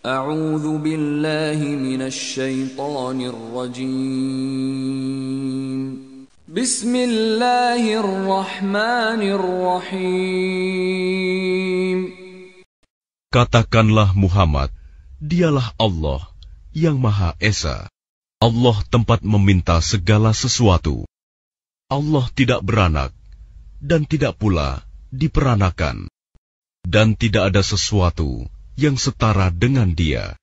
A'udzu billahi minasyaitonir rajim. Bismillahirrahmanirrahim. Katakanlah Muhammad, dialah Allah yang Maha Esa. Allah tempat meminta segala sesuatu. Allah tidak beranak dan tidak pula diperanakan. Dan tidak ada sesuatu yang setara dengan dia.